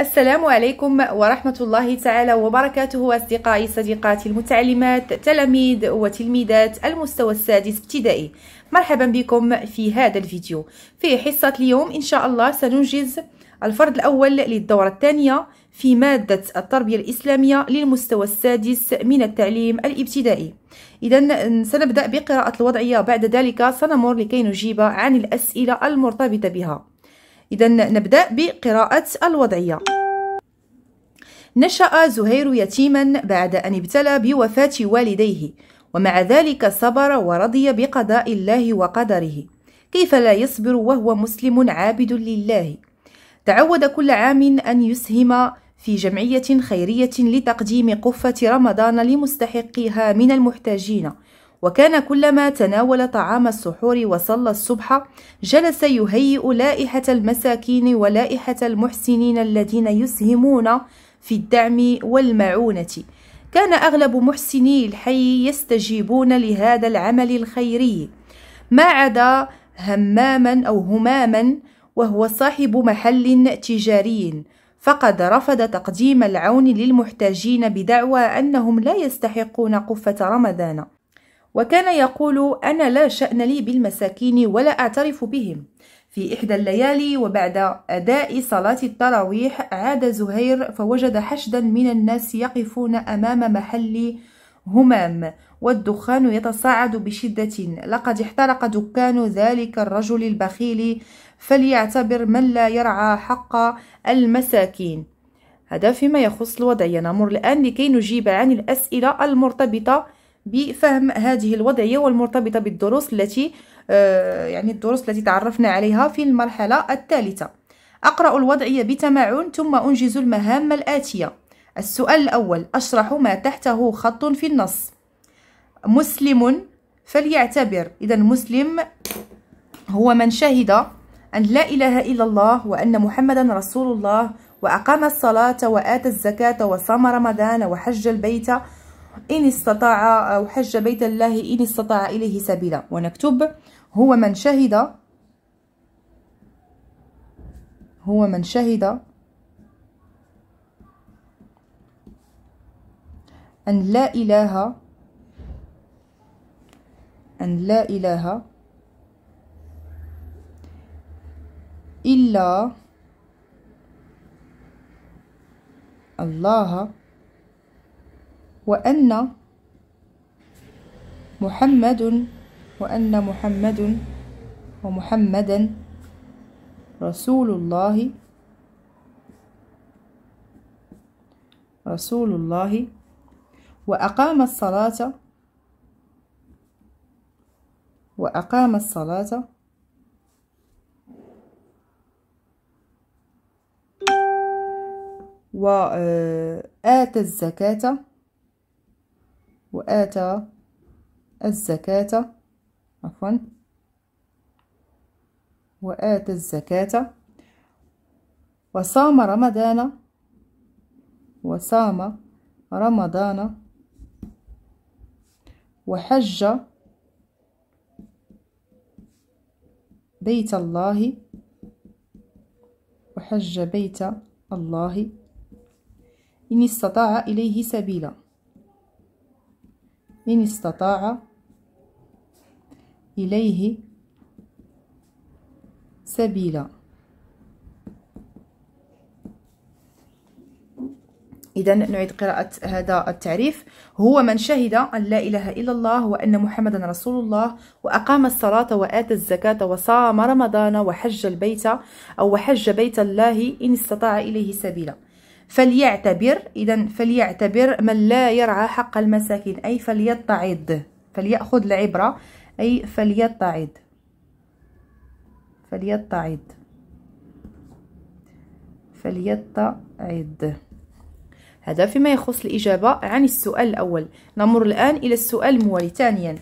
السلام عليكم ورحمة الله تعالى وبركاته أصدقائي صديقاتي المتعلمات تلاميذ وتلميذات المستوى السادس ابتدائي مرحبا بكم في هذا الفيديو في حصة اليوم إن شاء الله سننجز الفرد الأول للدورة الثانية في مادة التربية الإسلامية للمستوى السادس من التعليم الابتدائي إذا سنبدأ بقراءة الوضعية بعد ذلك سنمر لكي نجيب عن الأسئلة المرتبطة بها إذا نبدأ بقراءة الوضعية نشأ زهير يتيما بعد أن ابتلى بوفاة والديه ومع ذلك صبر ورضي بقضاء الله وقدره كيف لا يصبر وهو مسلم عابد لله تعود كل عام أن يسهم في جمعية خيرية لتقديم قفة رمضان لمستحقيها من المحتاجين وكان كلما تناول طعام السحور وصلى الصبح جلس يهيئ لائحة المساكين ولائحة المحسنين الذين يسهمون في الدعم والمعونة كان أغلب محسني الحي يستجيبون لهذا العمل الخيري ما عدا هماما أو هماما وهو صاحب محل تجاري فقد رفض تقديم العون للمحتاجين بدعوى أنهم لا يستحقون قفة رمضان وكان يقول أنا لا شأن لي بالمساكين ولا أعترف بهم في إحدى الليالي وبعد أداء صلاة التراويح عاد زهير فوجد حشدا من الناس يقفون أمام محل همام والدخان يتصاعد بشدة لقد احترق دكان ذلك الرجل البخيل فليعتبر من لا يرعى حق المساكين هذا فيما يخص الوضعية نمر الآن لكي نجيب عن الأسئلة المرتبطة بفهم هذه الوضعية والمرتبطة بالدروس التي آه، يعني الدروس التي تعرفنا عليها في المرحلة الثالثة أقرأ الوضعية بتمعن ثم أنجز المهام الآتية السؤال الأول أشرح ما تحته خط في النص مسلم فليعتبر إذا مسلم هو من شهد أن لا إله إلا الله وأن محمدا رسول الله وأقام الصلاة وآتى الزكاة وصام رمضان وحج البيت إن استطاع أو حج بيت الله إن استطاع إليه سبيلا ونكتب هو من شهد هو من شهد أن لا إله أن لا إله إلا الله وأن محمد وأن محمد ومحمدا رسول الله رسول الله وأقام الصلاة وأقام الصلاة وآتى آه، الزكاة وآتى الزكاة عفوا وآتى الزكاة وصام رمضان وصام رمضان وحج بيت الله وحج بيت الله إن استطاع إليه سبيلا إن استطاع إليه سبيلا إذا نعيد قراءة هذا التعريف هو من شهد أن لا إله إلا الله وأن محمدا رسول الله وأقام الصلاة وآتى الزكاة وصام رمضان وحج البيت أو وحج بيت الله إن استطاع إليه سبيلا فليعتبر إذا فليعتبر من لا يرعى حق المساكين أي فليتعظ فليأخذ العبرة أي فليتعظ فليتعظ فليتعظ هذا فيما يخص الإجابة عن السؤال الأول نمر الآن إلى السؤال الموالي ثانيا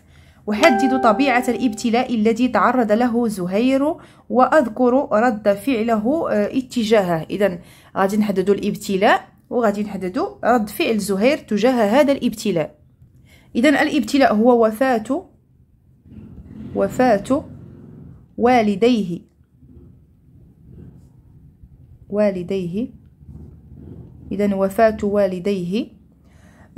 أحدد طبيعة الابتلاء الذي تعرض له زهير وأذكر رد فعله آه، اتجاهه إذا غادي نحددوا الابتلاء وغادي نحددوا رد فعل زهير تجاه هذا الابتلاء إذا الابتلاء هو وفاة وفاة والديه والديه إذا وفاة والديه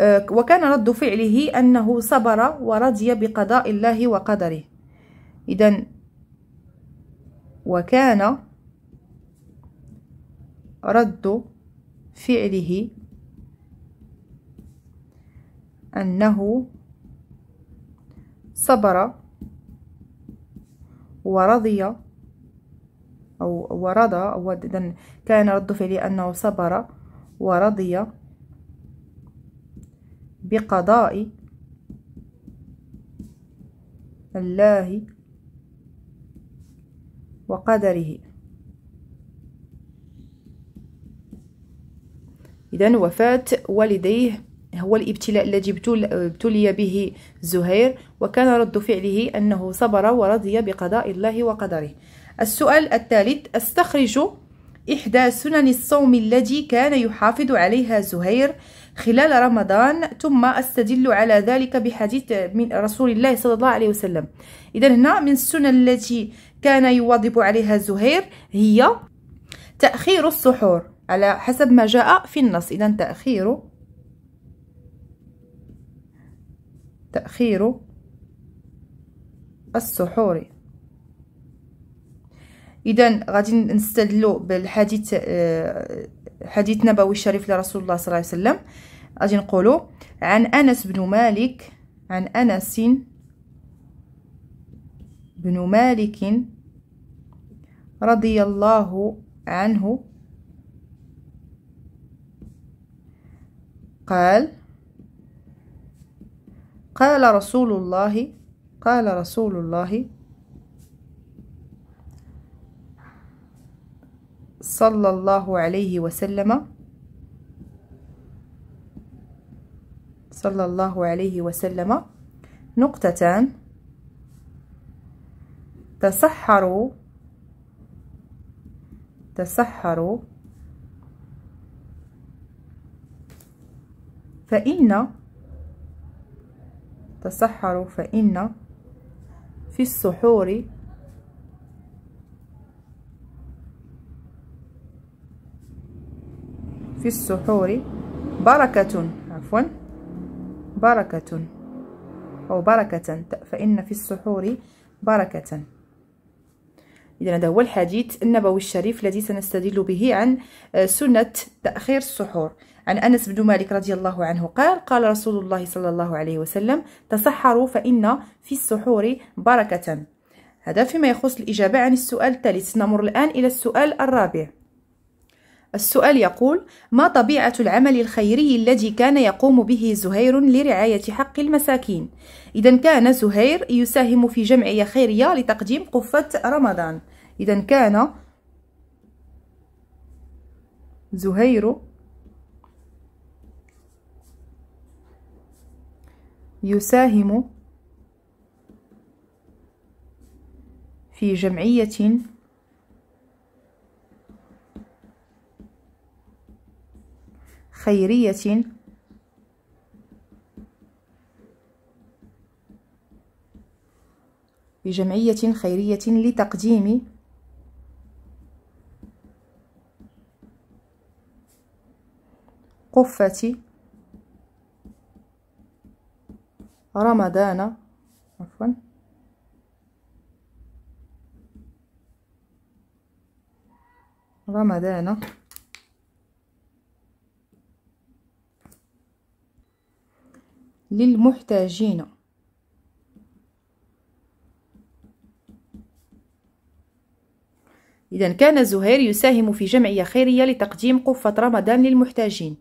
آه، وكان رد فعله أنه صبر ورضي بقضاء الله وقدره إذا وكان رد فعله أنه صبر ورضي أو ورضى أو كان رد فعله أنه صبر ورضي بقضاء الله وقدره إذا وفاة والديه هو الابتلاء الذي ابتلي به زهير وكان رد فعله أنه صبر ورضي بقضاء الله وقدره السؤال الثالث استخرج إحدى سنن الصوم التي كان يحافظ عليها زهير خلال رمضان ثم استدل على ذلك بحديث من رسول الله صلى الله عليه وسلم اذا هنا من السنن التي كان يواظب عليها زهير هي تاخير السحور على حسب ما جاء في النص اذا تاخير تاخير السحور اذا غادي نستدلوا بالحديث آه، حديث نبوي الشريف لرسول الله صلى الله عليه وسلم اجي نقولوا عن انس بن مالك عن انس بن مالك رضي الله عنه قال قال رسول الله قال رسول الله صلى الله عليه وسلم صلى الله عليه وسلم نقطتان تسحروا تسحروا فإن تسحروا فإن في السحور في السحور بركة عفوا بركة أو بركة فإن في السحور بركة إذا هذا هو الحديث النبوي الشريف الذي سنستدل به عن آه، سنة تأخير السحور عن أنس بن مالك رضي الله عنه قال قال رسول الله صلى الله عليه وسلم تسحروا فإن في السحور بركة هذا فيما يخص الإجابة عن السؤال الثالث نمر الآن إلى السؤال الرابع السؤال يقول ما طبيعة العمل الخيري الذي كان يقوم به زهير لرعاية حق المساكين؟ إذا كان زهير يساهم في جمعية خيرية لتقديم قفة رمضان إذا كان زهير يساهم في جمعية خيرية بجمعية خيرية لتقديم قفة رمضان عفوا رمضان للمحتاجين إذا كان زهير يساهم في جمعية خيرية لتقديم قفة رمضان للمحتاجين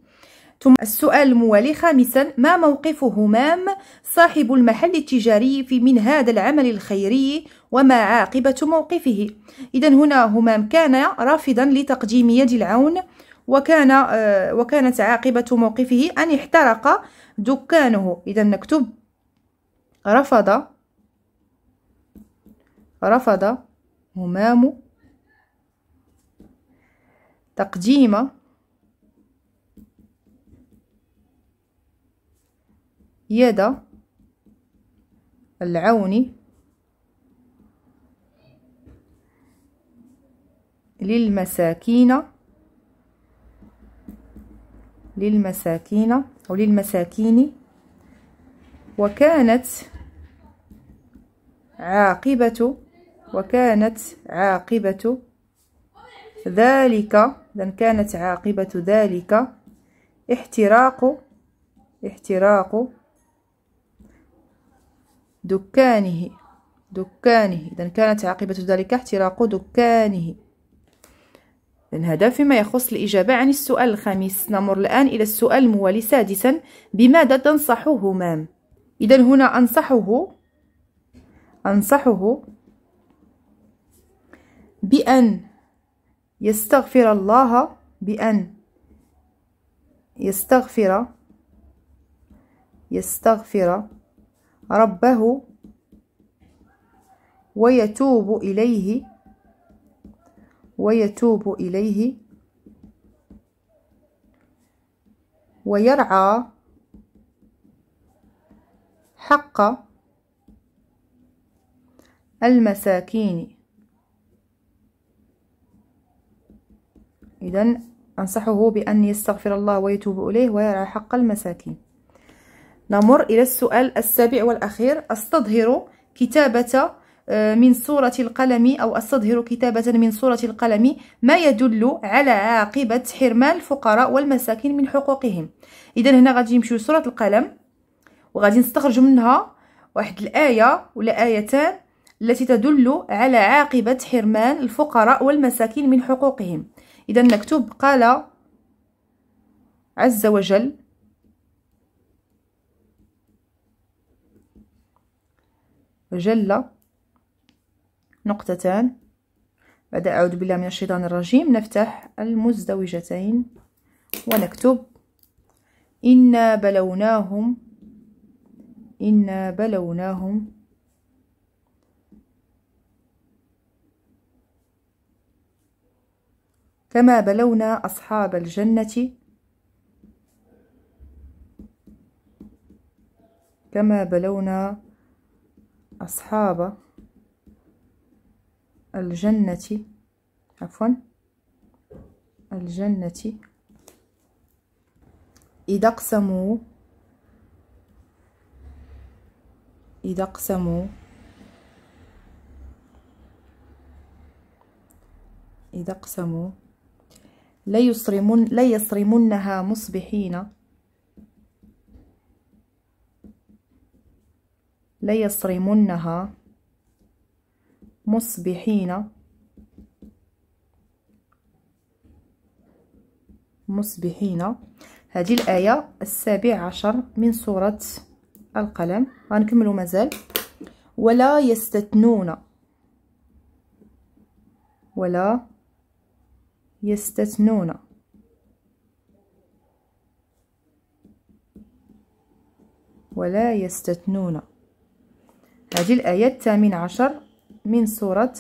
ثم السؤال الموالي خامسا ما موقف همام صاحب المحل التجاري في من هذا العمل الخيري وما عاقبة موقفه إذا هنا همام كان رافضا لتقديم يد العون وكان آه، وكانت عاقبة موقفه أن احترق دكانه إذا نكتب رفض رفض همام تقديم يد العون للمساكين للمساكين أو للمساكين وكانت عاقبة وكانت عاقبة ذلك إذن كانت عاقبة ذلك احتراق احتراق دكانه دكانه إذن كانت عاقبة ذلك احتراق دكانه إذن هذا فيما يخص الإجابة عن السؤال الخامس نمر الآن إلى السؤال الموالي سادسا بماذا تنصحهما؟ إذا هنا أنصحه أنصحه بأن يستغفر الله بأن يستغفر يستغفر ربه ويتوب إليه ويتوب إليه ويرعى حق المساكين إذا أنصحه بأن يستغفر الله ويتوب إليه ويرعى حق المساكين نمر إلى السؤال السابع والأخير استظهر كتابة آه، من صورة القلم أو أستظهر كتابة من صورة القلم ما يدل على عاقبة حرمان الفقراء والمساكين من حقوقهم إذا هنا غادي نمشيو لصورة القلم وغادي نستخرج منها واحد الآية ولا آيتان التي تدل على عاقبة حرمان الفقراء والمساكين من حقوقهم إذا نكتب قال عز وجل جل نقطتان بعد أعوذ بالله من الشيطان الرجيم نفتح المزدوجتين ونكتب إنا بلوناهم إنا بلوناهم كما بلونا أصحاب الجنة كما بلونا أصحاب الجنة عفوا الجنة إذا اقسموا إذا اقسموا إذا اقسموا لا يصرمنها مصبحين لا يصرمنها مصبحين مصبحين هذه الآية السابع عشر من سورة القلم غنكملوا مازال ولا يستثنون ولا يستثنون ولا يستثنون هذه الآية الثامن عشر من سورة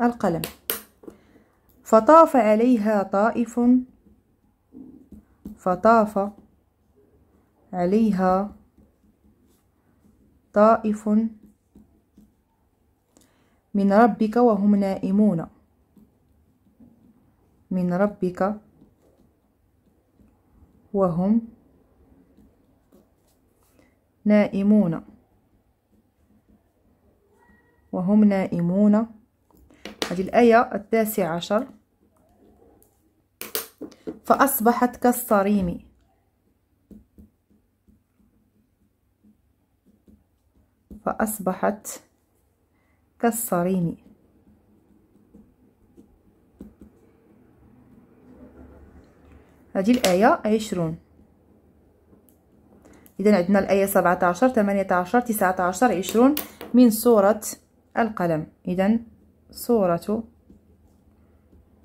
القلم فطاف عليها طائف فطاف عليها طائف من ربك وهم نائمون من ربك وهم نائمون وهم نائمون هذه الآية التاسع عشر فأصبحت كالصريم فأصبحت كالصريم هذه الآية عشرون إذا عندنا الآية سبعة عشر ثمانية عشر تسعة عشر عشرون من سورة القلم إذا صورة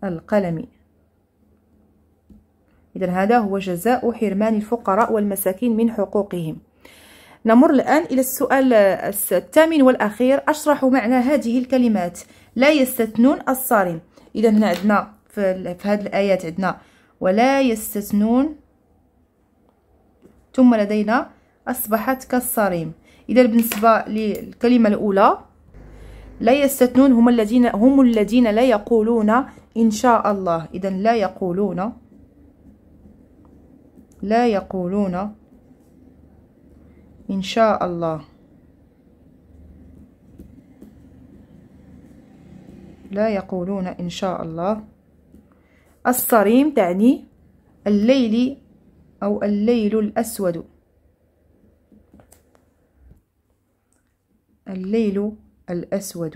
القلم إذا هذا هو جزاء حرمان الفقراء والمساكين من حقوقهم نمر الآن إلى السؤال الثامن والأخير أشرح معنى هذه الكلمات لا يستثنون الصارم إذا هنا عندنا في, هذه الآيات عندنا ولا يستثنون ثم لدينا أصبحت كالصارم إذا بالنسبة للكلمة الأولى لا يستثنون هم الذين هم الذين لا يقولون إن شاء الله إذا لا يقولون لا يقولون إن شاء الله لا يقولون إن شاء الله الصريم تعني الليل أو الليل الأسود الليل الأسود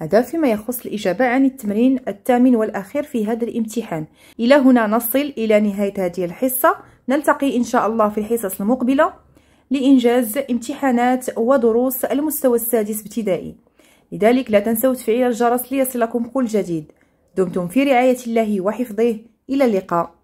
هذا فيما يخص الإجابة عن التمرين الثامن والأخير في هذا الامتحان إلى هنا نصل إلى نهاية هذه الحصة نلتقي إن شاء الله في الحصص المقبلة لإنجاز امتحانات ودروس المستوى السادس ابتدائي لذلك لا تنسوا تفعيل الجرس ليصلكم كل جديد دمتم في رعاية الله وحفظه إلى اللقاء